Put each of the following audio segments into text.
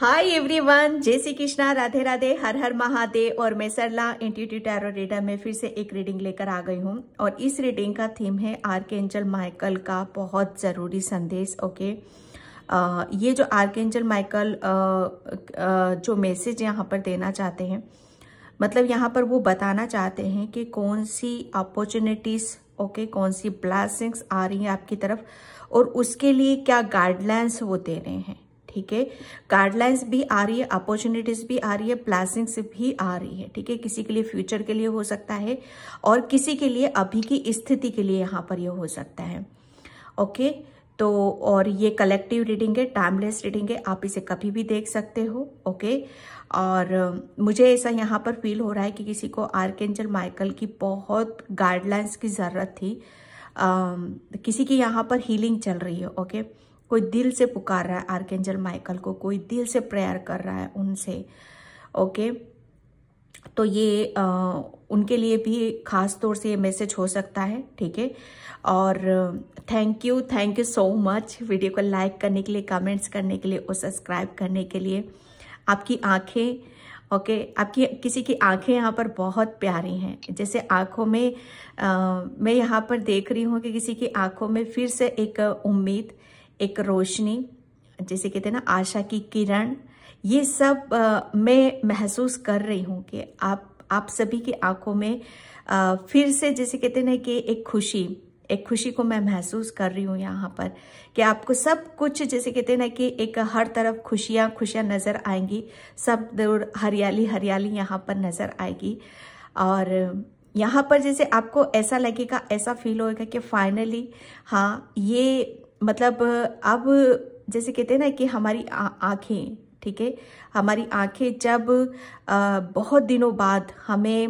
Hi everyone जय श्री कृष्णा राधे राधे हर हर महादेव और मैं सरला इंटीट्यूट टैरो रीडर में फिर से एक रीडिंग लेकर आ गई हूँ और इस रीडिंग का थीम है आर्केंजल माइकल का बहुत ज़रूरी संदेश ओके आ, ये जो आर्केंजल माइकल जो मैसेज यहाँ पर देना चाहते हैं मतलब यहाँ पर वो बताना चाहते हैं कि कौन सी अपॉर्चुनिटीज़ ओके कौन सी ब्लैसिंग्स आ रही हैं आपकी तरफ और उसके लिए क्या गाइडलाइंस वो दे रहे हैं ठीक है गाइडलाइंस भी आ रही है अपॉर्चुनिटीज भी आ रही है प्लासिंग भी आ रही है ठीक है किसी के लिए फ्यूचर के लिए हो सकता है और किसी के लिए अभी की स्थिति के लिए यहाँ पर यह हो सकता है ओके तो और ये कलेक्टिव रीडिंग है टाइमलेस रीडिंग है आप इसे कभी भी देख सकते हो ओके और मुझे ऐसा यहाँ पर फील हो रहा है कि किसी को आर्केंजल माइकल की बहुत गाइडलाइंस की ज़रूरत थी आ, किसी की यहाँ पर हीलिंग चल रही है ओके कोई दिल से पुकार रहा है आर्केंजल माइकल को कोई दिल से प्रेयर कर रहा है उनसे ओके तो ये आ, उनके लिए भी खास तौर से ये मैसेज हो सकता है ठीक है और thank you thank you so much video को लाइक करने के लिए कमेंट्स करने के लिए और सब्सक्राइब करने के लिए आपकी आंखें ओके okay, आपकी किसी की आंखें यहाँ पर बहुत प्यारी हैं जैसे आंखों में आ, मैं यहाँ पर देख रही हूँ कि किसी की आंखों में फिर से एक उम्मीद एक रोशनी जैसे कहते हैं ना आशा की किरण ये सब आ, मैं महसूस कर रही हूँ कि आप आप सभी की आंखों में आ, फिर से जैसे कहते हैं कि एक खुशी एक खुशी को मैं महसूस कर रही हूँ यहाँ पर कि आपको सब कुछ जैसे कहते हैं ना कि एक हर तरफ खुशियाँ खुशियाँ नज़र आएंगी सब दूर हरियाली हरियाली यहाँ पर नज़र आएगी और यहाँ पर जैसे आपको ऐसा लगेगा ऐसा फील होगा कि फाइनली हाँ ये मतलब अब जैसे कहते हैं ना कि हमारी आँखें ठीक है हमारी आँखें जब आ, बहुत दिनों बाद हमें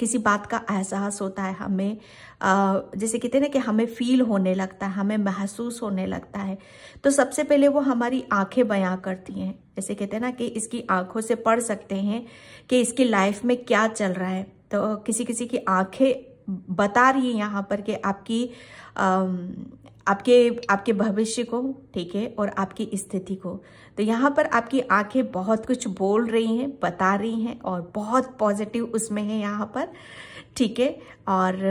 किसी बात का एहसास होता है हमें आ, जैसे कहते हैं ना कि हमें फील होने लगता है हमें महसूस होने लगता है तो सबसे पहले वो हमारी आंखें बयां करती हैं जैसे कहते हैं ना कि इसकी आंखों से पढ़ सकते हैं कि इसकी लाइफ में क्या चल रहा है तो किसी किसी की आंखें बता रही है यहाँ पर कि आपकी आ, आपके आपके भविष्य को ठीक है और आपकी स्थिति को तो यहाँ पर आपकी आंखें बहुत कुछ बोल रही हैं बता रही हैं और बहुत पॉजिटिव उसमें है यहाँ पर ठीक है और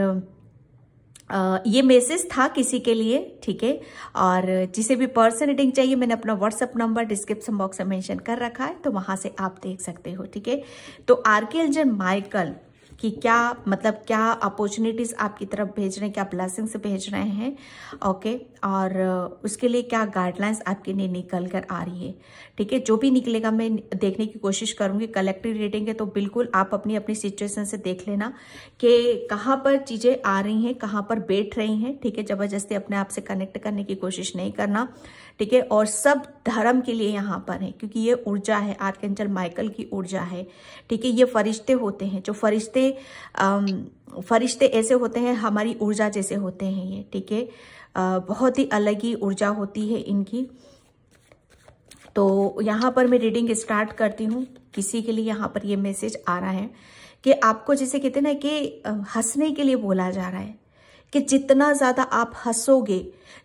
आ, ये मैसेज था किसी के लिए ठीक है और जिसे भी पर्सन रीडिंग चाहिए मैंने अपना व्हाट्सअप नंबर डिस्क्रिप्शन बॉक्स में मेंशन कर रखा है तो वहाँ से आप देख सकते हो ठीक है तो आर्कियल माइकल कि क्या मतलब क्या अपॉर्चुनिटीज़ आपकी तरफ भेज रहे हैं क्या ब्लैसिंग्स भेज रहे हैं ओके और uh, उसके लिए क्या गाइडलाइंस आपके लिए निकल कर आ रही है ठीक है जो भी निकलेगा मैं देखने की कोशिश करूंगी कलेक्टिव रीडिंग है तो बिल्कुल आप अपनी अपनी सिचुएशन से देख लेना कि कहाँ पर चीज़ें आ रही हैं कहाँ पर बैठ रही हैं ठीक है जबरदस्ती अपने आप से कनेक्ट करने की कोशिश नहीं करना ठीक है और सब धर्म के लिए यहाँ पर है क्योंकि ये ऊर्जा है आर्केंजल माइकल की ऊर्जा है ठीक है ये फरिश्ते होते हैं जो फरिश्ते फरिश्ते ऐसे होते हैं हमारी ऊर्जा जैसे होते हैं ये ठीक है बहुत ही अलग ही ऊर्जा होती है इनकी तो यहाँ पर मैं रीडिंग स्टार्ट करती हूँ किसी के लिए यहाँ पर ये मैसेज आ रहा है कि आपको जैसे कहते हैं ना कि हंसने के लिए बोला जा रहा है कि जितना ज़्यादा आप हंसोगे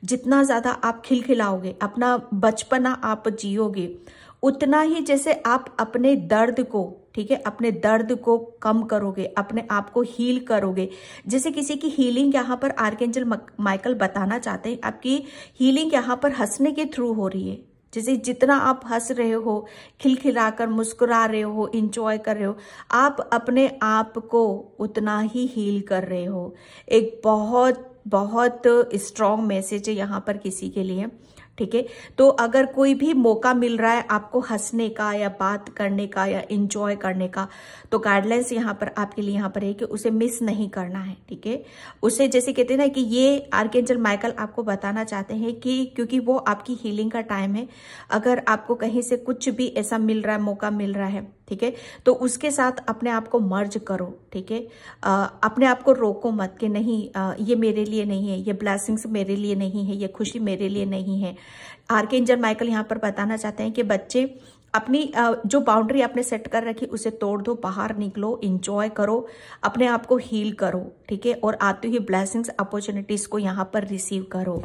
जितना ज़्यादा आप खिलखिलाओगे अपना बचपना आप जियोगे उतना ही जैसे आप अपने दर्द को ठीक है अपने दर्द को कम करोगे अपने आप को हील करोगे जैसे किसी की हीलिंग यहाँ पर आर्केंजल माइकल बताना चाहते हैं आपकी हीलिंग यहाँ पर हंसने के थ्रू हो रही है जैसे जितना आप हंस रहे हो खिलखिलाकर मुस्कुरा रहे हो इंजॉय कर रहे हो आप अपने आप को उतना ही हील कर रहे हो एक बहुत बहुत स्ट्रांग मैसेज है यहाँ पर किसी के लिए ठीक है तो अगर कोई भी मौका मिल रहा है आपको हंसने का या बात करने का या इंजॉय करने का तो गाइडलाइंस यहाँ पर आपके लिए यहाँ पर है कि उसे मिस नहीं करना है ठीक है उसे जैसे कहते हैं ना कि ये आर्केंजल माइकल आपको बताना चाहते हैं कि क्योंकि वो आपकी हीलिंग का टाइम है अगर आपको कहीं से कुछ भी ऐसा मिल रहा है मौका मिल रहा है ठीक है तो उसके साथ अपने आप को मर्ज करो ठीक है अपने आप को रोको मत कि नहीं आ, ये मेरे लिए नहीं है ये ब्लैसिंग्स मेरे लिए नहीं है ये खुशी मेरे लिए नहीं है आर के इंजन माइकल यहाँ पर बताना चाहते हैं कि बच्चे अपनी जो बाउंड्री आपने सेट कर रखी उसे तोड़ दो बाहर निकलो इंजॉय करो अपने आप को हील करो ठीक है और आते ही ब्लेसिंग्स अपॉर्चुनिटीज़ को यहाँ पर रिसीव करो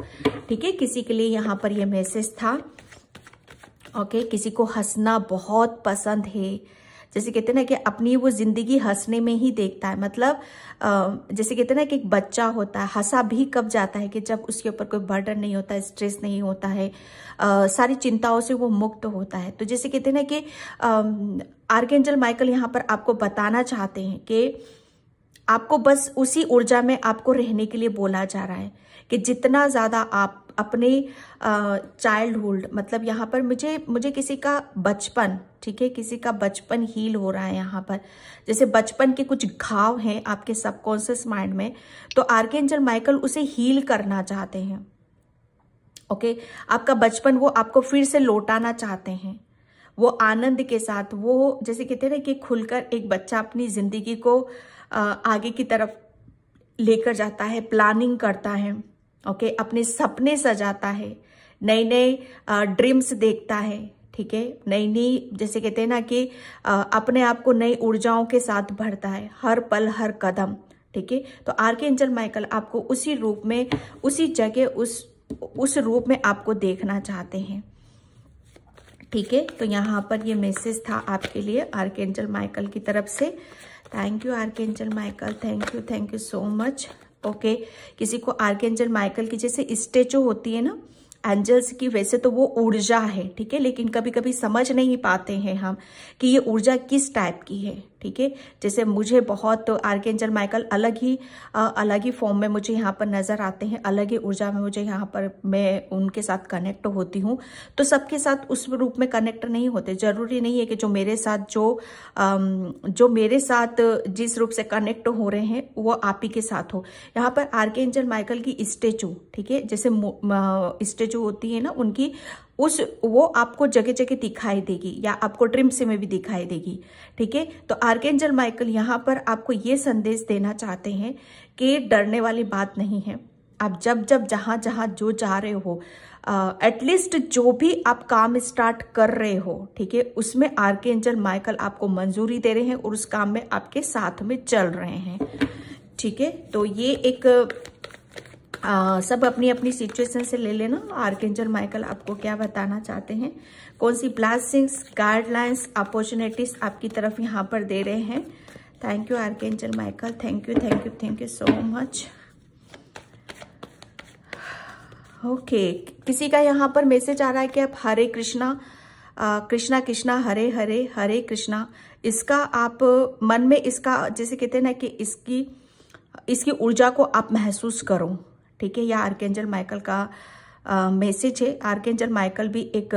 ठीक है किसी के लिए यहाँ पर यह मैसेज था ओके किसी को हंसना बहुत पसंद है जैसे कहते हैं ना कि अपनी वो ज़िंदगी हंसने में ही देखता है मतलब जैसे कहते हैं ना कि एक बच्चा होता है हंसा भी कब जाता है कि जब उसके ऊपर कोई बर्डन नहीं होता स्ट्रेस नहीं होता है सारी चिंताओं से वो मुक्त होता है तो जैसे कहते हैं ना कि आर्गेंजल माइकल यहाँ पर आपको बताना चाहते हैं कि आपको बस उसी ऊर्जा में आपको रहने के लिए बोला जा रहा है कि जितना ज़्यादा आप अपने चाइल्ड होल्ड मतलब यहाँ पर मुझे मुझे किसी का बचपन ठीक है किसी का बचपन हील हो रहा है यहाँ पर जैसे बचपन के कुछ घाव हैं आपके सबकॉन्सियस माइंड में तो आर्केंजल माइकल उसे हील करना चाहते हैं ओके आपका बचपन वो आपको फिर से लौटाना चाहते हैं वो आनंद के साथ वो जैसे कहते हैं ना कि खुलकर एक बच्चा अपनी जिंदगी को आगे की तरफ लेकर जाता है प्लानिंग करता है ओके okay? अपने सपने सजाता है नए नए ड्रीम्स देखता है ठीक है नई नई जैसे कहते हैं ना कि आ, अपने आप को नई ऊर्जाओं के साथ भरता है हर पल हर कदम ठीक है तो आर के एंजल माइकल आपको उसी रूप में उसी जगह उस उस रूप में आपको देखना चाहते हैं ठीक है तो यहाँ पर ये मैसेज था आपके लिए आर के एंजल माइकल की तरफ से थैंक यू आर के angel Michael thank you thank you so much okay किसी को एंजल माइकल की जैसे स्टेचू होती है ना एंजल्स की वैसे तो वो ऊर्जा है ठीक है लेकिन कभी कभी समझ नहीं पाते हैं हम कि ये ऊर्जा किस टाइप की है ठीक है जैसे मुझे बहुत आर के एंजल माइकल अलग ही अलग ही फॉर्म में मुझे यहाँ पर नज़र आते हैं अलग ही ऊर्जा में मुझे यहाँ पर मैं उनके साथ कनेक्ट होती हूँ तो सबके साथ उस रूप में कनेक्ट नहीं होते ज़रूरी नहीं है कि जो मेरे साथ जो जो मेरे साथ जिस रूप से कनेक्ट हो रहे हैं वो आप ही के साथ हो यहाँ पर आर के एंजल माइकल की स्टेचू ठीक है जैसे स्टेचू होती है ना उनकी उस वो आपको जगह जगह दिखाई देगी या आपको से में भी दिखाई देगी ठीक है तो आर्केंजल माइकल यहाँ पर आपको ये संदेश देना चाहते हैं कि डरने वाली बात नहीं है आप जब जब जहाँ जहाँ जो जा रहे हो एटलीस्ट जो भी आप काम स्टार्ट कर रहे हो ठीक है उसमें आर्केंजल माइकल आपको मंजूरी दे रहे हैं और उस काम में आपके साथ में चल रहे हैं ठीक है तो ये एक आ, सब अपनी अपनी सिचुएशन से ले लेना आर्केंजल माइकल आपको क्या बताना चाहते हैं कौन सी ब्लासिंग्स गाइडलाइंस अपॉर्चुनिटीज आपकी तरफ यहाँ पर दे रहे हैं thank you archangel Michael thank you thank you thank you so much okay किसी का यहाँ पर मैसेज आ रहा है कि आप हरे कृष्णा कृष्णा कृष्णा हरे हरे हरे कृष्णा इसका आप मन में इसका जैसे कहते हैं ना कि इसकी इसकी ऊर्जा को आप महसूस करो ठीक है या आर्केंजल माइकल का मैसेज है आर्केंजल माइकल भी एक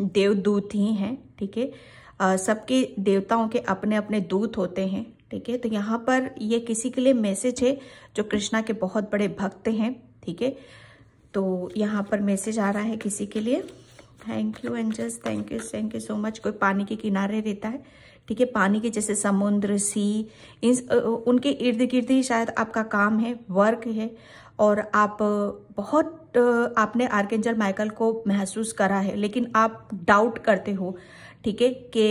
देवदूत ही हैं ठीक है सबके देवताओं के अपने अपने दूत होते हैं ठीक है तो यहाँ पर ये किसी के लिए मैसेज है जो कृष्णा के बहुत बड़े भक्त हैं ठीक है तो यहाँ पर मैसेज आ रहा है किसी के लिए thank you angels thank you thank you so much कोई पानी के किनारे रहता है ठीक है पानी के जैसे समुद्र सी इन उनके इर्द गिर्द ही शायद आपका काम है वर्क है और आप बहुत आपने आर्केंजल माइकल को महसूस करा है लेकिन आप डाउट करते हो ठीक है कि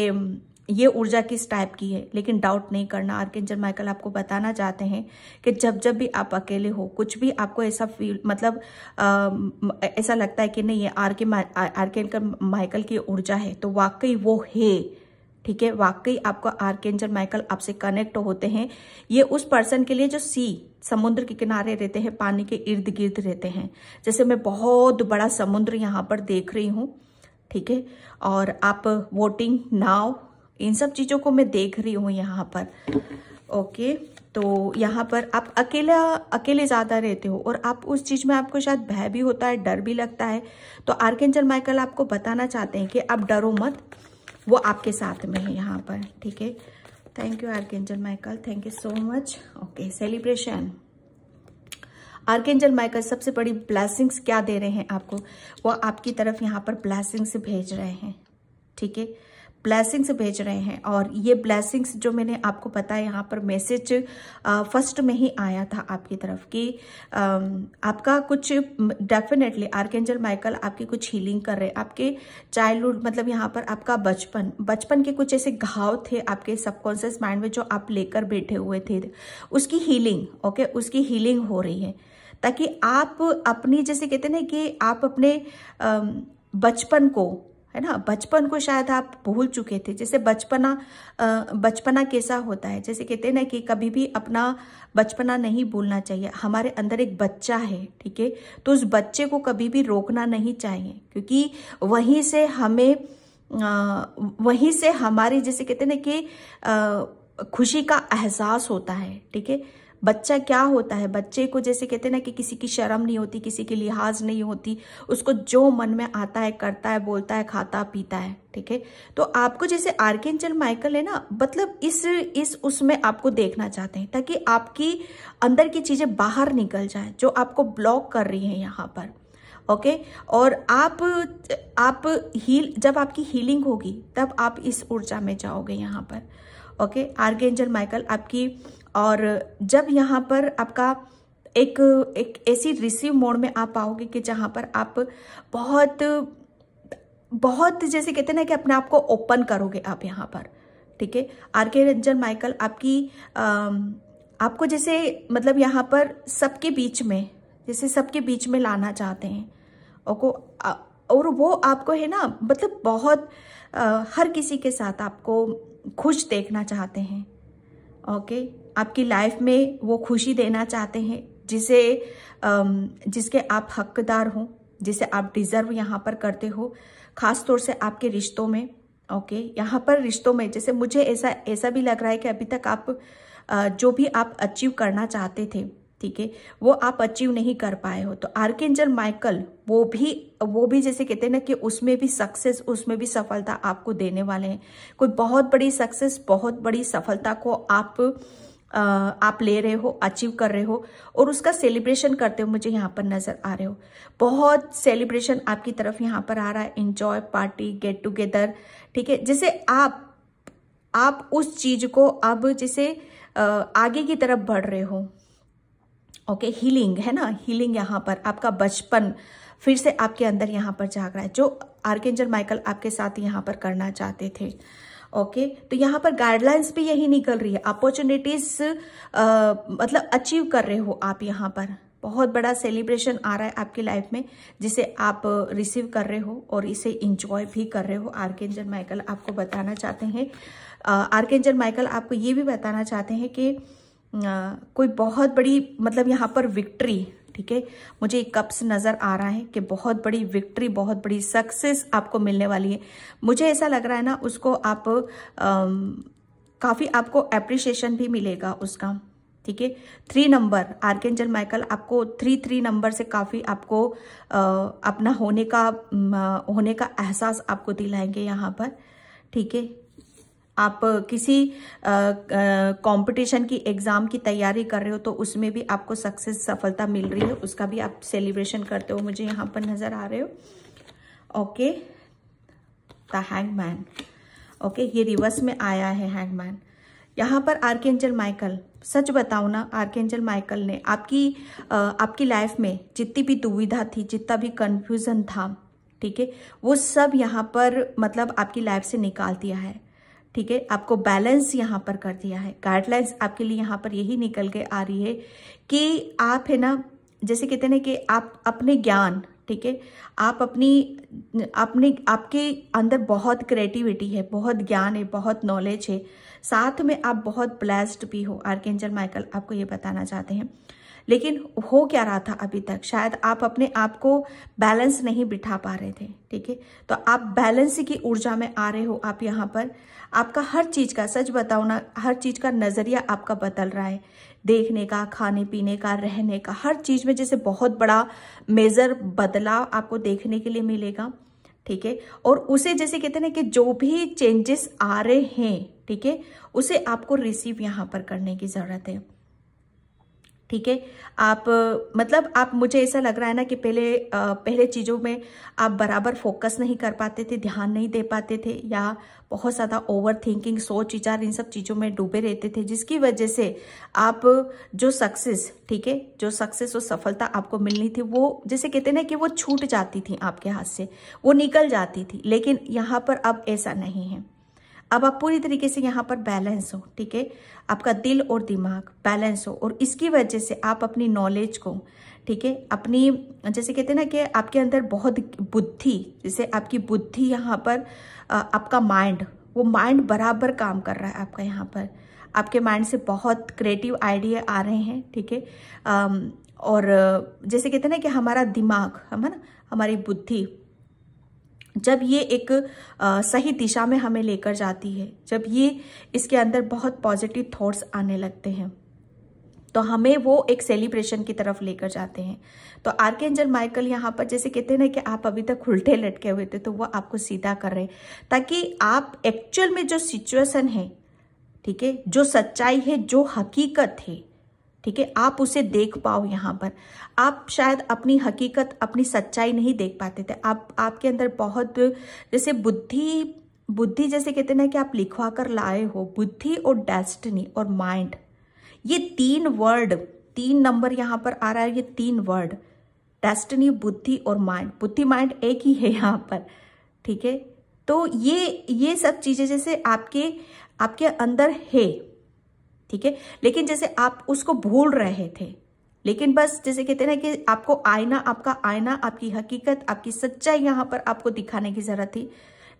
ये ऊर्जा किस टाइप की है लेकिन डाउट नहीं करना आर्केंजल माइकल आपको बताना चाहते हैं कि जब जब भी आप अकेले हो कुछ भी आपको ऐसा फील मतलब ऐसा लगता है कि नहीं ये आर्के आर्केंजल माइकल की ऊर्जा है तो वाकई वो है ठीक है वाकई आपका आर्केंजल माइकल आपसे कनेक्ट होते हैं ये उस पर्सन के लिए जो सी समुद्र के किनारे रहते हैं पानी के इर्द गिर्द रहते हैं जैसे मैं बहुत बड़ा समुद्र यहाँ पर देख रही हूँ ठीक है और आप वोटिंग नाव इन सब चीज़ों को मैं देख रही हूँ यहाँ पर ओके तो यहाँ पर आप अकेला अकेले ज़्यादा रहते हो और आप उस चीज़ में आपको शायद भय भी होता है डर भी लगता है तो आर्केंजल माइकल आपको बताना चाहते हैं कि आप डरो मत वो आपके साथ में है यहाँ पर ठीक है thank you archangel Michael thank you so much okay celebration archangel Michael सबसे बड़ी ब्लैसिंग्स क्या दे रहे हैं आपको वो आपकी तरफ यहाँ पर ब्लैसिंग्स भेज रहे हैं ठीक है ब्लैसिंग्स भेज रहे हैं और ये ब्लैसिंग्स जो मैंने आपको पता है यहाँ पर मैसेज फर्स्ट में ही आया था आपकी तरफ कि आपका कुछ डेफिनेटली आर्केंजल माइकल आपकी कुछ हीलिंग कर रहे हैं आपके चाइल्डहुड मतलब यहाँ पर आपका बचपन बचपन के कुछ ऐसे घाव थे आपके सबकॉन्सियस माइंड में जो आप लेकर बैठे हुए थे उसकी हीलिंग ओके उसकी हीलिंग हो रही है ताकि आप अपनी जैसे कहते ना कि आप अपने बचपन को है ना बचपन को शायद आप भूल चुके थे जैसे बचपना बचपना कैसा होता है जैसे कहते हैं ना कि कभी भी अपना बचपना नहीं भूलना चाहिए हमारे अंदर एक बच्चा है ठीक है तो उस बच्चे को कभी भी रोकना नहीं चाहिए क्योंकि वहीं से हमें वहीं से हमारी जैसे कहते हैं ना कि खुशी का एहसास होता है ठीक है बच्चा क्या होता है बच्चे को जैसे कहते हैं ना कि किसी की शर्म नहीं होती किसी की लिहाज नहीं होती उसको जो मन में आता है करता है बोलता है खाता पीता है ठीक है तो आपको जैसे आर्केंजल माइकल है ना मतलब इस इस उसमें आपको देखना चाहते हैं ताकि आपकी अंदर की चीज़ें बाहर निकल जाए जो आपको ब्लॉक कर रही है यहाँ पर ओके okay? और आप आप हील जब आपकी हीलिंग होगी तब आप इस ऊर्जा में जाओगे यहाँ पर ओके आर्क एंजल माइकल आपकी और जब यहाँ पर आपका एक एक ऐसी रिसीव मोड में आप आओगे कि जहाँ पर आप बहुत बहुत जैसे कहते ना कि अपने आप को ओपन करोगे आप यहाँ पर ठीक है आर के रंजन माइकल आपकी आ, आपको जैसे मतलब यहाँ पर सबके बीच में जैसे सबके बीच में लाना चाहते हैं ओको और वो आपको है ना मतलब बहुत आ, हर किसी के साथ आपको खुश देखना चाहते हैं ओके आपकी लाइफ में वो खुशी देना चाहते हैं जिसे जिसके आप हकदार हों जिसे आप डिज़र्व यहाँ पर करते हो ख़ास तौर से आपके रिश्तों में ओके यहाँ पर रिश्तों में जैसे मुझे ऐसा ऐसा भी लग रहा है कि अभी तक आप जो भी आप अचीव करना चाहते थे ठीक है वो आप अचीव नहीं कर पाए हो तो आर्केंजल माइकल वो भी वो भी जैसे कहते हैं ना कि उसमें भी सक्सेस उसमें भी सफलता आपको देने वाले हैं कोई बहुत बड़ी सक्सेस बहुत बड़ी सफलता को आप आ, आप ले रहे हो अचीव कर रहे हो और उसका सेलिब्रेशन करते हुए मुझे यहाँ पर नजर आ रहे हो बहुत सेलिब्रेशन आपकी तरफ यहाँ पर आ रहा है इंजॉय पार्टी गेट टूगेदर ठीक है जैसे आप आप उस चीज को अब जैसे आगे की तरफ बढ़ रहे हो ओके okay, हीलिंग है ना हीलिंग यहाँ पर आपका बचपन फिर से आपके अंदर यहाँ पर जाग रहा है जो आर्केंजर माइकल आपके साथ यहाँ पर करना चाहते थे ओके okay, तो यहाँ पर गाइडलाइंस भी यही निकल रही है अपॉर्चुनिटीज मतलब अचीव कर रहे हो आप यहाँ पर बहुत बड़ा सेलिब्रेशन आ रहा है आपकी लाइफ में जिसे आप रिसीव कर रहे हो और इसे इंजॉय भी कर रहे हो आर्केंजर माइकल आपको बताना चाहते हैं आर्केंजर माइकल आपको ये भी बताना चाहते हैं कि कोई बहुत बड़ी मतलब यहाँ पर विक्ट्री ठीक है मुझे एक कप्स नज़र आ रहा है कि बहुत बड़ी विक्ट्री बहुत बड़ी सक्सेस आपको मिलने वाली है मुझे ऐसा लग रहा है ना उसको आप काफ़ी आपको एप्रिशिएशन भी मिलेगा उसका ठीक है थ्री नंबर आर्केंजल माइकल आपको थ्री थ्री नंबर से काफ़ी आपको आ, अपना होने का होने का एहसास आपको दिलाएंगे यहाँ पर ठीक है आप किसी कंपटीशन की एग्ज़ाम की तैयारी कर रहे हो तो उसमें भी आपको सक्सेस सफलता मिल रही है उसका भी आप सेलिब्रेशन करते हो मुझे यहाँ पर नज़र आ रहे हो ओके द हैंगमैन ओके ये रिवर्स में आया है हैंग मैन यहाँ पर आर्केंजल माइकल सच बताओ ना आर्केंजल माइकल ने आपकी आपकी लाइफ में जितनी भी दुविधा थी जितना भी कन्फ्यूज़न था ठीक है वो सब यहाँ पर मतलब आपकी लाइफ से निकाल दिया है ठीक है आपको बैलेंस यहाँ पर कर दिया है गाइडलाइंस आपके लिए यहाँ पर यही निकल के आ रही है कि आप है ना जैसे कहते हैं कि आप अपने ज्ञान ठीक है आप अपनी अपने आपके अंदर बहुत क्रिएटिविटी है बहुत ज्ञान है बहुत नॉलेज है साथ में आप बहुत ब्लेस्ड भी हो आर्केंजल माइकल आपको ये बताना चाहते हैं लेकिन हो क्या रहा था अभी तक शायद आप अपने आप को बैलेंस नहीं बिठा पा रहे थे ठीक है तो आप बैलेंस की ऊर्जा में आ रहे हो आप यहाँ पर आपका हर चीज़ का सच बताओ ना हर चीज़ का नज़रिया आपका बदल रहा है देखने का खाने पीने का रहने का हर चीज़ में जैसे बहुत बड़ा मेज़र बदलाव आपको देखने के लिए मिलेगा ठीक है और उसे जैसे कहते हैं ना कि जो भी चेंजेस आ रहे हैं ठीक है उसे आपको रिसीव यहाँ पर करने की ज़रूरत है ठीक है आप मतलब आप मुझे ऐसा लग रहा है ना कि पहले आ, पहले चीज़ों में आप बराबर फोकस नहीं कर पाते थे ध्यान नहीं दे पाते थे या बहुत ज़्यादा ओवर थिंकिंग सोच विचार इन सब चीज़ों में डूबे रहते थे जिसकी वजह से आप जो सक्सेस ठीक है जो सक्सेस और सफलता आपको मिलनी थी वो जैसे कहते ना कि वो छूट जाती थी आपके हाथ से वो निकल जाती थी लेकिन यहाँ पर अब ऐसा नहीं है अब आप पूरी तरीके से यहाँ पर बैलेंस हो ठीक है आपका दिल और दिमाग बैलेंस हो और इसकी वजह से आप अपनी नॉलेज को ठीक है अपनी जैसे कहते हैं ना कि आपके अंदर बहुत बुद्धि जैसे आपकी बुद्धि यहाँ पर आपका माइंड वो माइंड बराबर काम कर रहा है आपका यहाँ पर आपके माइंड से बहुत क्रिएटिव आइडिया आ रहे हैं ठीक है और जैसे कहते हैं ना कि हमारा दिमाग है ना हमारी बुद्धि जब ये एक आ, सही दिशा में हमें लेकर जाती है जब ये इसके अंदर बहुत पॉजिटिव थॉट्स आने लगते हैं तो हमें वो एक सेलिब्रेशन की तरफ लेकर जाते हैं तो आर के एंजल माइकल यहाँ पर जैसे कहते हैं ना कि आप अभी तक उल्टे लटके हुए थे तो वो आपको सीधा कर रहे हैं ताकि आप एक्चुअल में जो सिचुएशन है ठीक है जो सच्चाई है जो हकीकत है ठीक है आप उसे देख पाओ यहाँ पर आप शायद अपनी हकीकत अपनी सच्चाई नहीं देख पाते थे आप आपके अंदर बहुत जैसे बुद्धि बुद्धि जैसे कहते ना कि आप लिखवा कर लाए हो बुद्धि और डेस्टनी और माइंड ये तीन वर्ड तीन नंबर यहाँ पर आ रहा है ये तीन वर्ड डेस्टनी बुद्धि और माइंड बुद्धि माइंड एक ही है यहाँ पर ठीक है तो ये ये सब चीज़ें जैसे आपके आपके अंदर है ठीक है लेकिन जैसे आप उसको भूल रहे थे लेकिन बस जैसे कहते हैं ना कि आपको आईना आपका आईना आपकी हकीकत आपकी सच्चाई यहां पर आपको दिखाने की ज़रूरत थी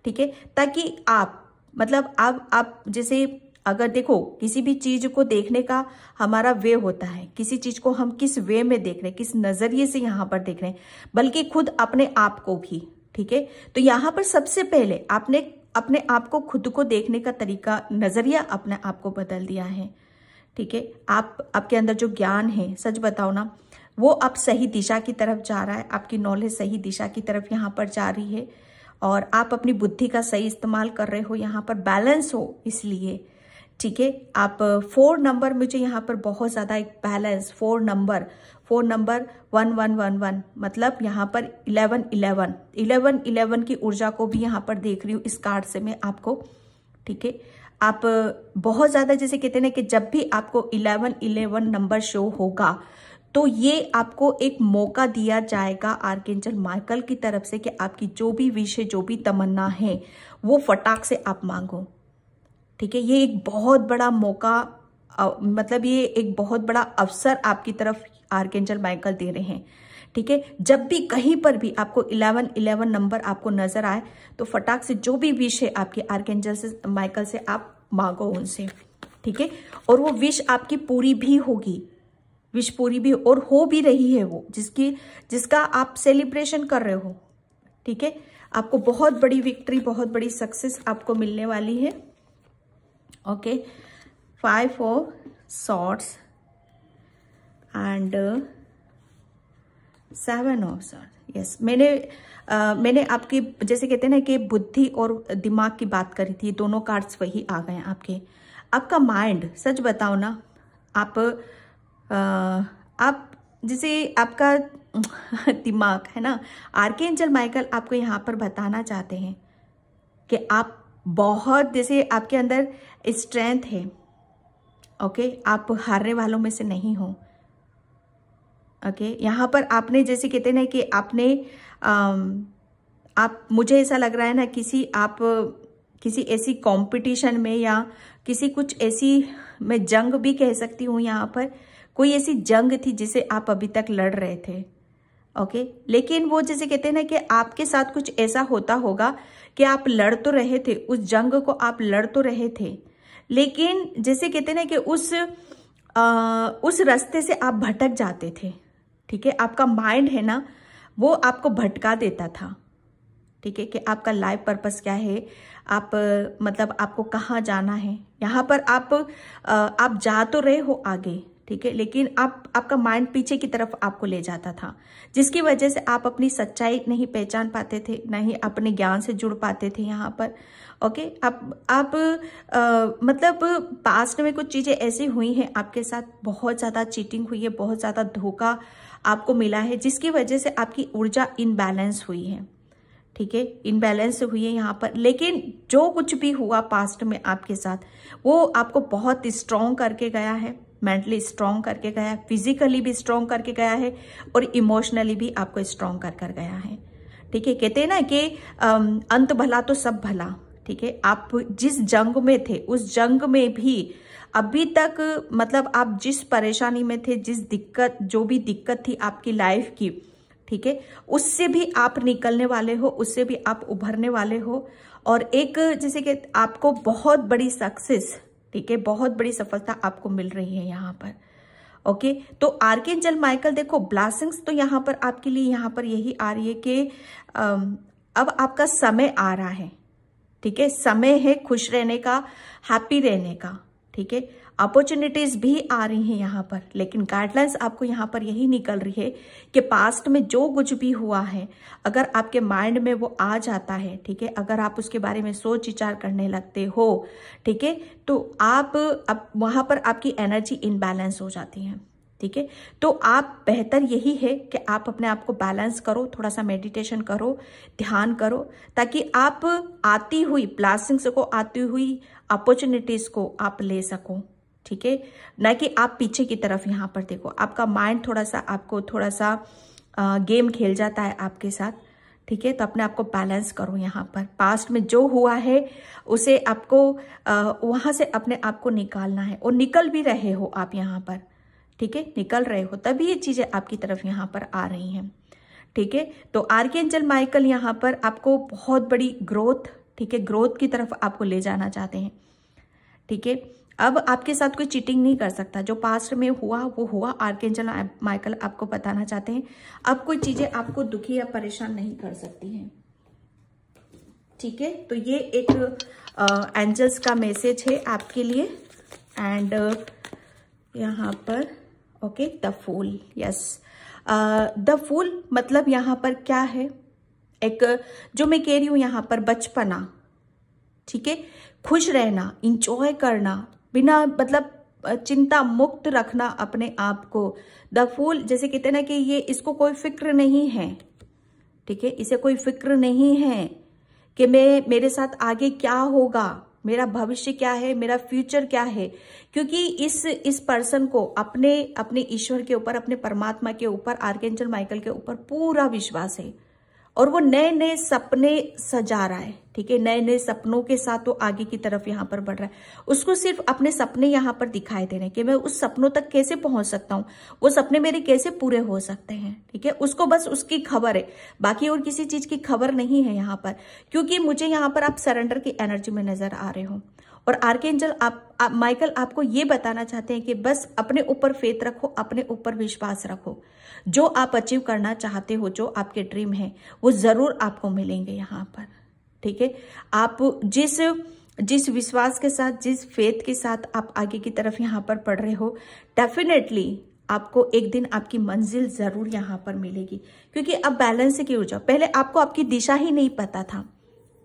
ठीक है ताकि आप मतलब आप आप जैसे अगर देखो किसी भी चीज को देखने का हमारा वे होता है किसी चीज को हम किस वे में देख रहे हैं किस नजरिए से यहां पर देख रहे हैं बल्कि खुद अपने आप को भी ठीक है तो यहां पर सबसे पहले आपने अपने आप को खुद को देखने का तरीका नज़रिया अपने आप को बदल दिया है ठीक है आप आपके अंदर जो ज्ञान है सच बताओ ना वो अब सही दिशा की तरफ जा रहा है आपकी नॉलेज सही दिशा की तरफ यहाँ पर जा रही है और आप अपनी बुद्धि का सही इस्तेमाल कर रहे हो यहाँ पर बैलेंस हो इसलिए ठीक है आप फोर नंबर मुझे यहाँ पर बहुत ज़्यादा एक balance four number phone number one one one one मतलब यहाँ पर इलेवन इलेवन इलेवन इलेवन की ऊर्जा को भी यहाँ पर देख रही हूँ इस कार्ड से मैं आपको ठीक है आप बहुत ज़्यादा जैसे कहते हैं कि जब भी आपको इलेवन इलेवन नंबर शो होगा तो ये आपको एक मौका दिया जाएगा आर्केंजल माइकल की तरफ से कि आपकी जो भी विश है जो भी तमन्ना है वो फटाक से आप मांगो ठीक है ये एक बहुत बड़ा मौका मतलब ये एक बहुत बड़ा अवसर आपकी तरफ आर्केंजल माइकल दे रहे हैं ठीक है जब भी कहीं पर भी आपको इलेवन इलेवन नंबर आपको नजर आए तो फटाक से जो भी विश है आपके आर्केंजल से माइकल से आप मांगो उनसे ठीक है और वो विश आपकी पूरी भी होगी विश पूरी भी और हो भी रही है वो जिसकी जिसका आप सेलिब्रेशन कर रहे हो ठीक है आपको बहुत बड़ी विक्ट्री बहुत बड़ी सक्सेस आपको मिलने वाली है okay five four swords and seven of sir yes मैंने uh, मैंने आपकी जैसे कहते हैं ना कि बुद्धि और दिमाग की बात करी थी दोनों कार्ड्स वही आ गए आपके आपका माइंड सच बताओ ना आप आ, uh, आप जैसे आपका दिमाग है ना के एंजल माइकल आपको यहाँ पर बताना चाहते हैं कि आप बहुत जैसे आपके अंदर स्ट्रेंथ है ओके आप हारने वालों में से नहीं हों ओके okay? यहाँ पर आपने जैसे कहते ना कि आपने आम, um, आप मुझे ऐसा लग रहा है ना किसी आप किसी ऐसी कंपटीशन में या किसी कुछ ऐसी मैं जंग भी कह सकती हूँ यहाँ पर कोई ऐसी जंग थी जिसे आप अभी तक लड़ रहे थे ओके okay? लेकिन वो जैसे कहते हैं ना कि आपके साथ कुछ ऐसा होता होगा कि आप लड़ तो रहे थे उस जंग को आप लड़ तो रहे थे लेकिन जैसे कहते ना कि उस आ, uh, उस रास्ते से आप भटक जाते थे ठीक है आपका माइंड है ना वो आपको भटका देता था ठीक है कि आपका लाइफ पर्पस क्या है आप मतलब आपको कहाँ जाना है यहाँ पर आप आप जा तो रहे हो आगे ठीक है लेकिन आप आपका माइंड पीछे की तरफ आपको ले जाता था जिसकी वजह से आप अपनी सच्चाई नहीं पहचान पाते थे ना ही अपने ज्ञान से जुड़ पाते थे यहाँ पर ओके आप आप आ, मतलब पास्ट में कुछ चीज़ें ऐसी हुई हैं आपके साथ बहुत ज़्यादा चीटिंग हुई है बहुत ज़्यादा धोखा आपको मिला है जिसकी वजह से आपकी ऊर्जा इनबैलेंस हुई है ठीक है इनबैलेंस हुई है यहाँ पर लेकिन जो कुछ भी हुआ पास्ट में आपके साथ वो आपको बहुत स्ट्रांग करके गया है मेंटली स्ट्रांग करके गया है फिजिकली भी स्ट्रांग करके गया है और इमोशनली भी आपको स्ट्रांग कर कर गया है ठीक है कहते हैं ना कि अंत भला तो सब भला ठीक है आप जिस जंग में थे उस जंग में भी अभी तक मतलब आप जिस परेशानी में थे जिस दिक्कत जो भी दिक्कत थी आपकी लाइफ की ठीक है उससे भी आप निकलने वाले हो उससे भी आप उभरने वाले हो और एक जैसे कि आपको बहुत बड़ी सक्सेस ठीक है बहुत बड़ी सफलता आपको मिल रही है यहाँ पर ओके तो आर्केंजल माइकल देखो ब्लासिंग्स तो यहाँ पर आपके लिए यहाँ पर यही आ रही है कि अब आपका समय आ रहा है ठीक है समय है खुश रहने का हैप्पी रहने का ठीक है अपॉर्चुनिटीज भी आ रही हैं यहाँ पर लेकिन गाइडलाइंस आपको यहाँ पर यही निकल रही है कि पास्ट में जो कुछ भी हुआ है अगर आपके माइंड में वो आ जाता है ठीक है अगर आप उसके बारे में सोच विचार करने लगते हो ठीक है तो आप अब वहां पर आपकी एनर्जी इनबैलेंस हो जाती है ठीक है तो आप बेहतर यही है कि आप अपने आप को बैलेंस करो थोड़ा सा मेडिटेशन करो ध्यान करो ताकि आप आती हुई ब्लासिंग्स को आती हुई अपॉर्चुनिटीज को आप ले सको ठीक है ना कि आप पीछे की तरफ यहाँ पर देखो आपका माइंड थोड़ा सा आपको थोड़ा सा आ, गेम खेल जाता है आपके साथ ठीक है तो अपने आप को बैलेंस करो यहाँ पर पास्ट में जो हुआ है उसे आपको वहाँ से अपने आप को निकालना है और निकल भी रहे हो आप यहाँ पर ठीक है निकल रहे हो तभी ये चीज़ें आपकी तरफ यहाँ पर आ रही हैं ठीक है तो आर्केंजल माइकल यहाँ पर आपको बहुत बड़ी ग्रोथ ठीक है ग्रोथ की तरफ आपको ले जाना चाहते हैं ठीक है अब आपके साथ कोई चीटिंग नहीं कर सकता जो पास्ट में हुआ वो हुआ आर्केंजल माइकल आपको बताना चाहते हैं अब कोई चीज़ें आपको दुखी या परेशान नहीं कर सकती हैं ठीक है तो ये एक एंजल्स का मैसेज है आपके लिए एंड यहाँ पर okay the fool yes the fool मतलब यहाँ पर क्या है एक जो मैं कह रही हूँ यहाँ पर बचपना ठीक है खुश रहना इंजॉय करना बिना मतलब चिंता मुक्त रखना अपने आप को द फूल जैसे कहते ना कि ये इसको कोई फिक्र नहीं है ठीक है इसे कोई फिक्र नहीं है कि मैं मेरे साथ आगे क्या होगा मेरा भविष्य क्या है मेरा फ्यूचर क्या है क्योंकि इस इस पर्सन को अपने अपने ईश्वर के ऊपर अपने परमात्मा के ऊपर आर्केंजल माइकल के ऊपर पूरा विश्वास है और वो नए नए सपने सजा रहा है ठीक है नए नए सपनों के साथ वो आगे की तरफ यहाँ पर बढ़ रहा है उसको सिर्फ अपने सपने यहाँ पर दिखाई दे रहे हैं कि मैं उस सपनों तक कैसे पहुंच सकता हूँ वो सपने मेरे कैसे पूरे हो सकते हैं ठीक है उसको बस उसकी खबर है बाकी और किसी चीज की खबर नहीं है यहाँ पर क्योंकि मुझे यहाँ पर आप सरेंडर की एनर्जी में नजर आ रहे हो और आर्केंजल आप, आप माइकल आपको ये बताना चाहते हैं कि बस अपने ऊपर फेत रखो अपने ऊपर विश्वास रखो जो आप अचीव करना चाहते हो जो आपके ड्रीम है वो जरूर आपको मिलेंगे यहाँ पर ठीक है आप जिस जिस विश्वास के साथ जिस फेथ के साथ आप आगे की तरफ यहाँ पर पढ़ रहे हो डेफिनेटली आपको एक दिन आपकी मंजिल ज़रूर यहाँ पर मिलेगी क्योंकि अब बैलेंस से क्यों जाओ पहले आपको आपकी दिशा ही नहीं पता था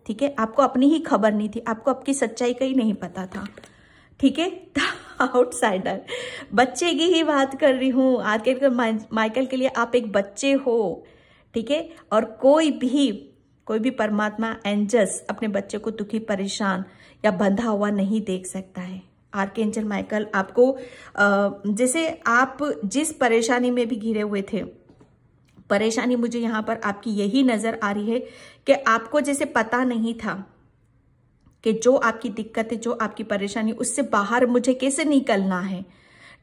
ठीक है आपको अपनी ही खबर नहीं थी आपको आपकी सच्चाई का ही नहीं पता था ठीक है आउटसाइडर बच्चे की ही बात कर रही हूँ के माइकल के लिए आप एक बच्चे हो ठीक है और कोई भी कोई भी परमात्मा एंजल्स अपने बच्चे को दुखी परेशान या बंधा हुआ नहीं देख सकता है आर्क एंजल माइकल आपको जैसे आप जिस परेशानी में भी घिरे हुए थे परेशानी मुझे यहाँ पर आपकी यही नज़र आ रही है कि आपको जैसे पता नहीं था कि जो आपकी दिक्कत है जो आपकी परेशानी उससे बाहर मुझे कैसे निकलना है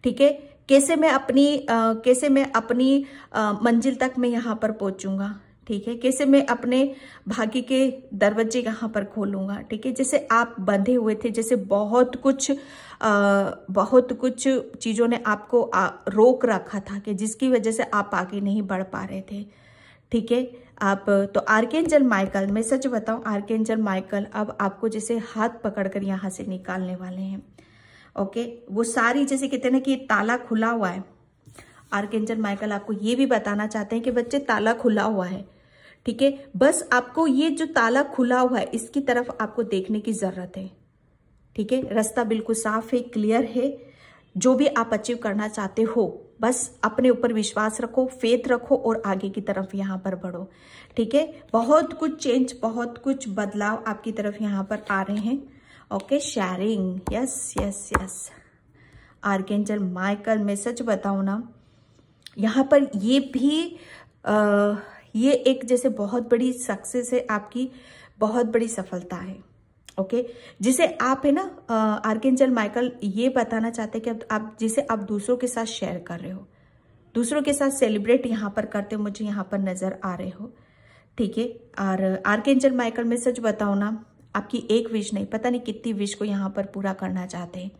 ठीक है कैसे मैं अपनी आ, कैसे मैं अपनी मंजिल तक मैं यहाँ पर पहुंचूंगा ठीक है कैसे मैं अपने भाग्य के दरवाजे यहाँ पर खोलूँगा ठीक है जैसे आप बंधे हुए थे जैसे बहुत कुछ आ, बहुत कुछ चीज़ों ने आपको आ, रोक रखा था कि जिसकी वजह से आप आगे नहीं बढ़ पा रहे थे ठीक है आप तो आर्केंजल माइकल मैं सच बताऊं आर्केंजल माइकल अब आपको जैसे हाथ पकड़कर यहाँ से निकालने वाले हैं ओके वो सारी जैसे कहते हैं ना कि ताला खुला हुआ है आर्केंजल माइकल आपको ये भी बताना चाहते हैं कि बच्चे ताला खुला हुआ है ठीक है बस आपको ये जो ताला खुला हुआ है इसकी तरफ आपको देखने की ज़रूरत है ठीक है रास्ता बिल्कुल साफ है क्लियर है जो भी आप अचीव करना चाहते हो बस अपने ऊपर विश्वास रखो फेथ रखो और आगे की तरफ यहाँ पर बढ़ो ठीक है बहुत कुछ चेंज बहुत कुछ बदलाव आपकी तरफ यहाँ पर आ रहे हैं okay sharing yes yes yes archangel Michael मैं सच बताऊँ ना यहाँ पर ये भी आ, ये एक जैसे बहुत बड़ी सक्सेस है आपकी बहुत बड़ी सफलता है ओके जिसे आप है ना आर्केंजल माइकल ये बताना चाहते हैं कि आप जिसे आप दूसरों के साथ शेयर कर रहे हो दूसरों के साथ सेलिब्रेट यहाँ पर करते मुझे यहाँ पर नज़र आ रहे हो ठीक है और आर्केंजल माइकल में सच बताओ ना आपकी एक विश नहीं पता नहीं कितनी विश को यहाँ पर पूरा करना चाहते हैं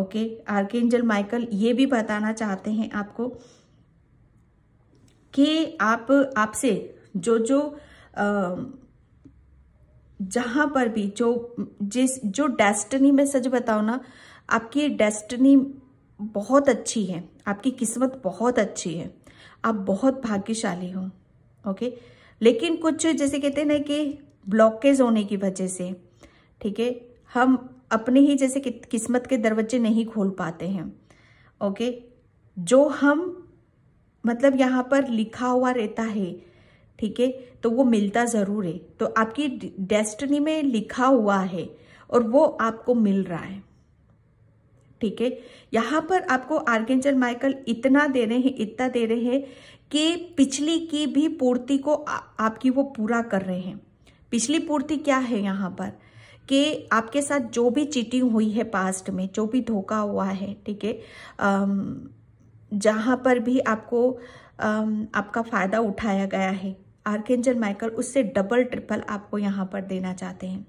ओके आर्केंजल माइकल ये भी बताना चाहते हैं आपको कि आप आपसे जो जो जहाँ पर भी जो जिस जो डेस्टनी में सच बताओ ना आपकी डेस्टनी बहुत अच्छी है आपकी किस्मत बहुत अच्छी है आप बहुत भाग्यशाली हो ओके लेकिन कुछ जैसे कहते हैं ना कि ब्लॉकेज होने की वजह से ठीक है हम अपने ही जैसे किस्मत के दरवाजे नहीं खोल पाते हैं ओके जो हम मतलब यहाँ पर लिखा हुआ रहता है ठीक है तो वो मिलता ज़रूर है तो आपकी डेस्टिनी में लिखा हुआ है और वो आपको मिल रहा है ठीक है यहाँ पर आपको आर्गेंजल माइकल इतना दे रहे हैं इतना दे रहे हैं कि पिछली की भी पूर्ति को आ, आपकी वो पूरा कर रहे हैं पिछली पूर्ति क्या है यहाँ पर कि आपके साथ जो भी चीटिंग हुई है पास्ट में जो भी धोखा हुआ है ठीक है जहाँ पर भी आपको आपका फ़ायदा उठाया गया है आर्केंजल माइकल उससे डबल ट्रिपल आपको यहाँ पर देना चाहते हैं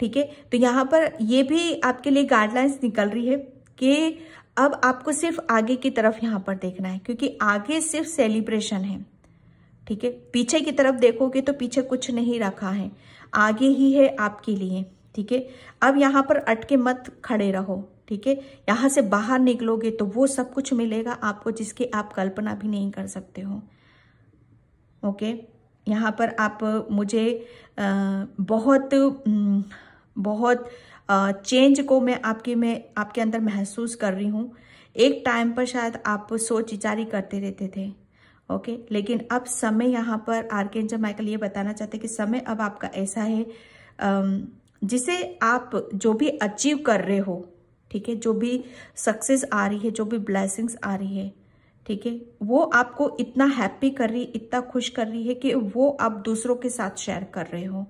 ठीक है तो यहाँ पर ये भी आपके लिए गाइडलाइंस निकल रही है कि अब आपको सिर्फ आगे की तरफ यहाँ पर देखना है क्योंकि आगे सिर्फ सेलिब्रेशन है ठीक है पीछे की तरफ देखोगे तो पीछे कुछ नहीं रखा है आगे ही है आपके लिए ठीक है अब यहाँ पर अटके मत खड़े रहो ठीक है यहाँ से बाहर निकलोगे तो वो सब कुछ मिलेगा आपको जिसकी आप कल्पना भी नहीं कर सकते हो ओके यहाँ पर आप मुझे बहुत बहुत चेंज को मैं आपके में आपके अंदर महसूस कर रही हूँ एक टाइम पर शायद आप सोच विचारी करते रहते थे ओके लेकिन अब समय यहाँ पर आर्केंजल माइकल ये बताना चाहते कि समय अब आपका ऐसा है जिसे आप जो भी अचीव कर रहे हो ठीक है जो भी सक्सेस आ रही है जो भी ब्लेसिंग्स आ रही है ठीक है वो आपको इतना हैप्पी कर रही है इतना खुश कर रही है कि वो आप दूसरों के साथ शेयर कर रहे हो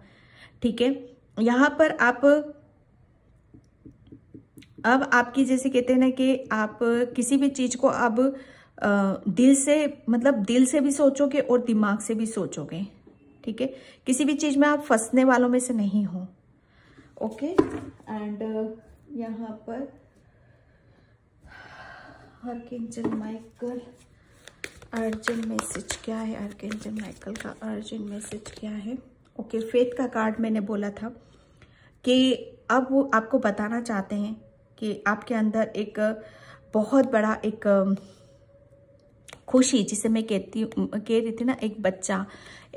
ठीक है यहाँ पर आप अब आपकी जैसे कहते हैं ना कि आप किसी भी चीज़ को अब दिल से मतलब दिल से भी सोचोगे और दिमाग से भी सोचोगे ठीक है किसी भी चीज़ में आप फंसने वालों में से नहीं हो ओके एंड यहाँ पर आर्केंजल माइकल अर्जेंट मैसेज क्या है आर्केंजल माइकल का अर्जेंट मैसेज क्या है ओके फेथ का कार्ड मैंने बोला था कि अब वो आपको बताना चाहते हैं कि आपके अंदर एक बहुत बड़ा एक खुशी जिसे मैं कहती कह रही थी ना एक बच्चा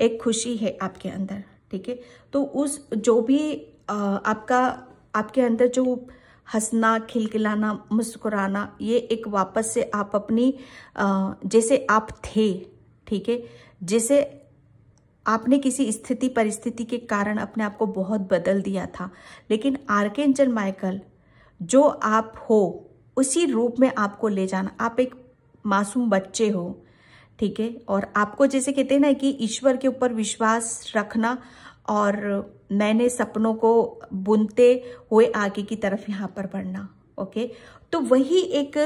एक खुशी है आपके अंदर ठीक है तो उस जो भी आ, आपका आपके अंदर जो हंसना खिलखिलाना मुस्कुराना ये एक वापस से आप अपनी जैसे आप थे ठीक है जैसे आपने किसी स्थिति परिस्थिति के कारण अपने आप को बहुत बदल दिया था लेकिन आर्केंजल माइकल जो आप हो उसी रूप में आपको ले जाना आप एक मासूम बच्चे हो ठीक है और आपको जैसे कहते हैं ना कि ईश्वर के ऊपर विश्वास रखना और मैंने सपनों को बुनते हुए आगे की तरफ यहाँ पर बढ़ना ओके तो वही एक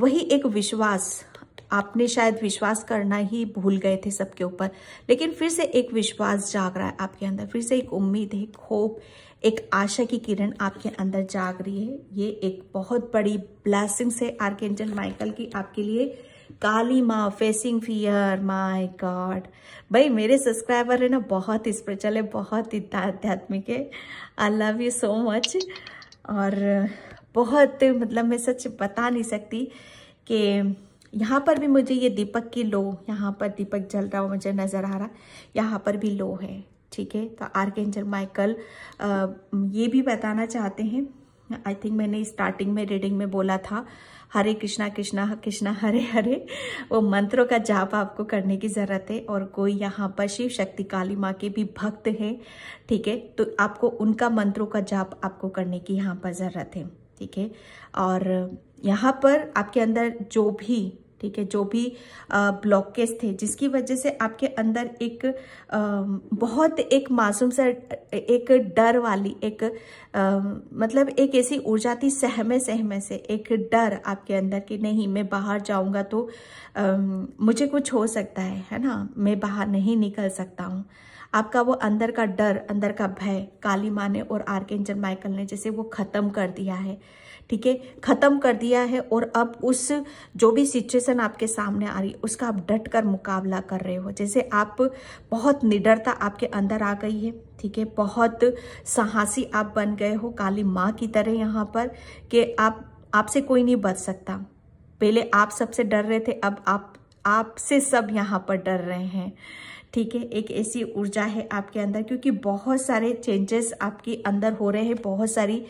वही एक विश्वास आपने शायद विश्वास करना ही भूल गए थे सबके ऊपर लेकिन फिर से एक विश्वास जाग रहा है आपके अंदर फिर से एक उम्मीद एक होप एक आशा की किरण आपके अंदर जाग रही है ये एक बहुत बड़ी ब्लैसिंग्स है आर्केंजल माइकल की आपके लिए काली माँ फेसिंग फियर माय गॉड भाई मेरे सब्सक्राइबर है ना बहुत स्पिरिचुअल है बहुत ही आध्यात्मिक है I love you so much और बहुत मतलब मैं सच बता नहीं सकती कि यहाँ पर भी मुझे ये दीपक की लो यहाँ पर दीपक जल रहा हो मुझे नज़र आ रहा यहाँ पर भी लो है ठीक है तो आर्केंजल माइकल ये भी बताना चाहते हैं आई थिंक मैंने स्टार्टिंग में रीडिंग में बोला था हरे कृष्णा कृष्णा कृष्णा हरे हरे वो मंत्रों का जाप आपको करने की ज़रूरत है और कोई यहाँ पर शिव शक्ति काली माँ के भी भक्त हैं ठीक है तो आपको उनका मंत्रों का जाप आपको करने की यहाँ पर ज़रूरत है ठीक है और यहाँ पर आपके अंदर जो भी ठीक है जो भी ब्लॉकेज थे जिसकी वजह से आपके अंदर एक आ, बहुत एक मासूम सा एक डर वाली एक आ, मतलब एक ऐसी ऊर्जा थी सहमे सहमे से एक डर आपके अंदर कि नहीं मैं बाहर जाऊंगा तो आ, मुझे कुछ हो सकता है है ना मैं बाहर नहीं निकल सकता हूँ आपका वो अंदर का डर अंदर का भय काली माँ ने और आर्केंजल माइकल ने जैसे वो ख़त्म कर दिया है ठीक है ख़त्म कर दिया है और अब उस जो भी सिचुएशन आपके सामने आ रही है उसका आप डट कर मुकाबला कर रहे हो जैसे आप बहुत निडरता आपके अंदर आ गई है ठीक है बहुत साहसी आप बन गए हो काली माँ की तरह यहाँ पर कि आप आपसे कोई नहीं बच सकता पहले आप सबसे डर रहे थे अब आप आपसे सब यहाँ पर डर रहे हैं ठीक है एक ऐसी ऊर्जा है आपके अंदर क्योंकि बहुत सारे चेंजेस आपके अंदर हो रहे हैं बहुत सारी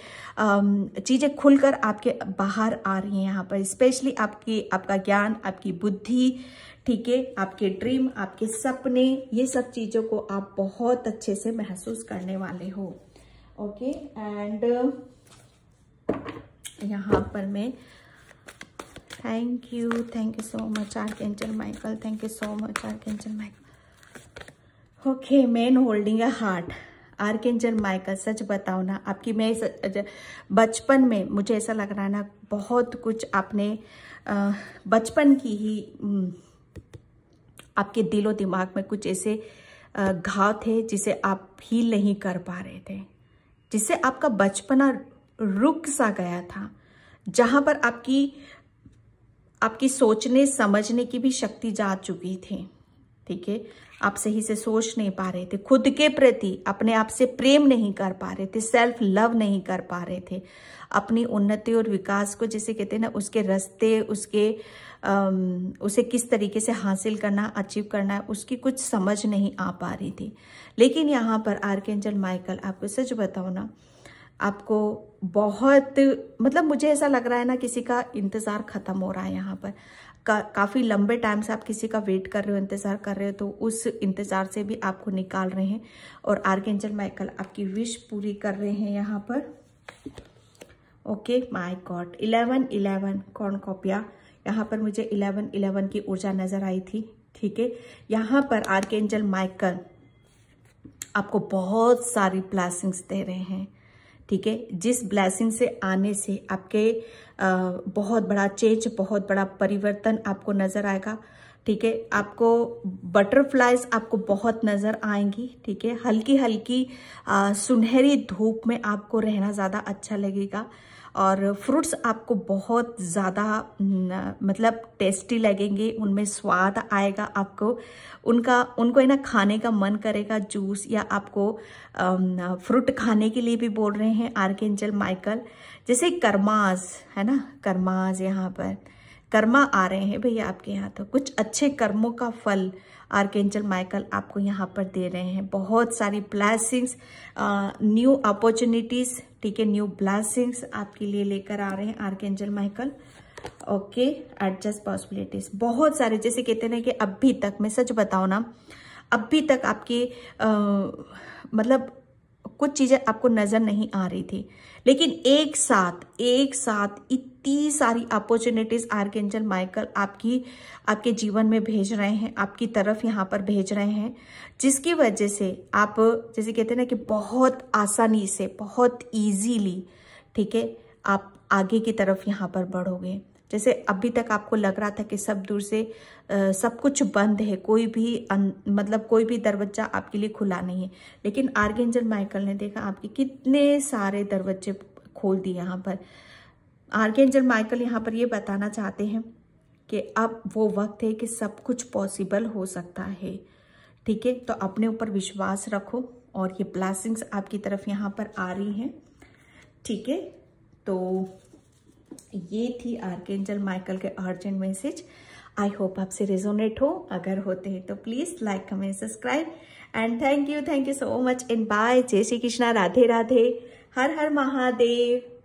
चीज़ें खुलकर आपके बाहर आ रही हैं यहाँ पर स्पेशली आपकी आपका ज्ञान आपकी बुद्धि ठीक है आपके ड्रीम आपके सपने ये सब चीज़ों को आप बहुत अच्छे से महसूस करने वाले हो ओके एंड यहाँ पर मैं thank you thank you so much Michael thank you so much are archangel Michael okay man holding a heart are के एंजल माइकल सच बताओ ना आपकी मैं बचपन में मुझे ऐसा लग रहा है ना बहुत कुछ आपने बचपन की ही आपके दिलो दिमाग में कुछ ऐसे घाव थे जिसे आप हील नहीं कर पा रहे थे जिससे आपका बचपना रुक सा गया था जहाँ पर आपकी आपकी सोचने समझने की भी शक्ति जा चुकी थी ठीक है आप सही से सोच नहीं पा रहे थे खुद के प्रति अपने आप से प्रेम नहीं कर पा रहे थे सेल्फ लव नहीं कर पा रहे थे अपनी उन्नति और विकास को जैसे कहते हैं ना उसके रास्ते उसके अम, उसे किस तरीके से हासिल करना अचीव करना है उसकी कुछ समझ नहीं आ पा रही थी लेकिन यहाँ पर आर्केंजल माइकल आपको सच बताओ ना आपको बहुत मतलब मुझे ऐसा लग रहा है ना किसी का इंतज़ार ख़त्म हो रहा है यहाँ पर का काफ़ी लंबे टाइम से आप किसी का वेट कर रहे हो इंतज़ार कर रहे हो तो उस इंतज़ार से भी आपको निकाल रहे हैं और आर्केंजल माइकल आपकी विश पूरी कर रहे हैं यहाँ पर okay my god eleven eleven कौन कॉपिया यहाँ पर मुझे इलेवन इलेवन की ऊर्जा नज़र आई थी ठीक है यहाँ पर आर्केंजल माइकल आपको बहुत सारी ब्लैसिंग्स दे रहे हैं ठीक है जिस ब्लैसिंग से आने से आपके बहुत बड़ा चेंज बहुत बड़ा परिवर्तन आपको नज़र आएगा ठीक है आपको बटरफ्लाइज आपको बहुत नज़र आएंगी ठीक है हल्की हल्की सुनहरी धूप में आपको रहना ज़्यादा अच्छा लगेगा और फ्रूट्स आपको बहुत ज़्यादा मतलब टेस्टी लगेंगे उनमें स्वाद आएगा आपको उनका उनको है ना खाने का मन करेगा जूस या आपको फ्रूट खाने के लिए भी बोल रहे हैं आर्केंजल माइकल जैसे कर्मास है ना कर्माज यहाँ पर कर्मा आ रहे हैं भैया आपके यहाँ तो कुछ अच्छे कर्मों का फल आर्केंजल माइकल आपको यहाँ पर दे रहे हैं बहुत सारी ब्लैसिंग्स न्यू अपॉर्चुनिटीज़ ठीक है न्यू ब्लैसिंग्स आपके लिए लेकर आ रहे हैं archangel Michael okay adjust possibilities बहुत सारे जैसे कहते ना कि अभी तक मैं सच बताओ ना अभी तक आपके आ, मतलब कुछ चीज़ें आपको नज़र नहीं आ रही थी लेकिन एक साथ एक साथ इतनी सारी अपॉर्चुनिटीज़ आर्केंजल माइकल आपकी आपके जीवन में भेज रहे हैं आपकी तरफ यहाँ पर भेज रहे हैं जिसकी वजह से आप जैसे कहते हैं ना कि बहुत आसानी से बहुत ईजीली ठीक है आप आगे की तरफ यहाँ पर बढ़ोगे जैसे अभी तक आपको लग रहा था कि सब दूर से सब कुछ बंद है कोई भी अन, अं, मतलब कोई भी दरवाजा आपके लिए खुला नहीं है लेकिन आर्गेंजल माइकल ने देखा आपके कितने सारे दरवाजे खोल दिए यहाँ पर आर्गेंजल माइकल यहाँ पर ये बताना चाहते हैं कि अब वो वक्त है कि सब कुछ पॉसिबल हो सकता है ठीक है तो अपने ऊपर विश्वास रखो और ये ब्लैसिंग्स आपकी तरफ यहाँ पर आ रही हैं ठीक है तो ये थी आर्केंजल माइकल के अर्जेंट मैसेज आई होप आपसे रेजोनेट हो अगर होते हैं तो please like comment subscribe and thank you thank you so much and bye जय श्री कृष्णा राधे राधे हर हर महादेव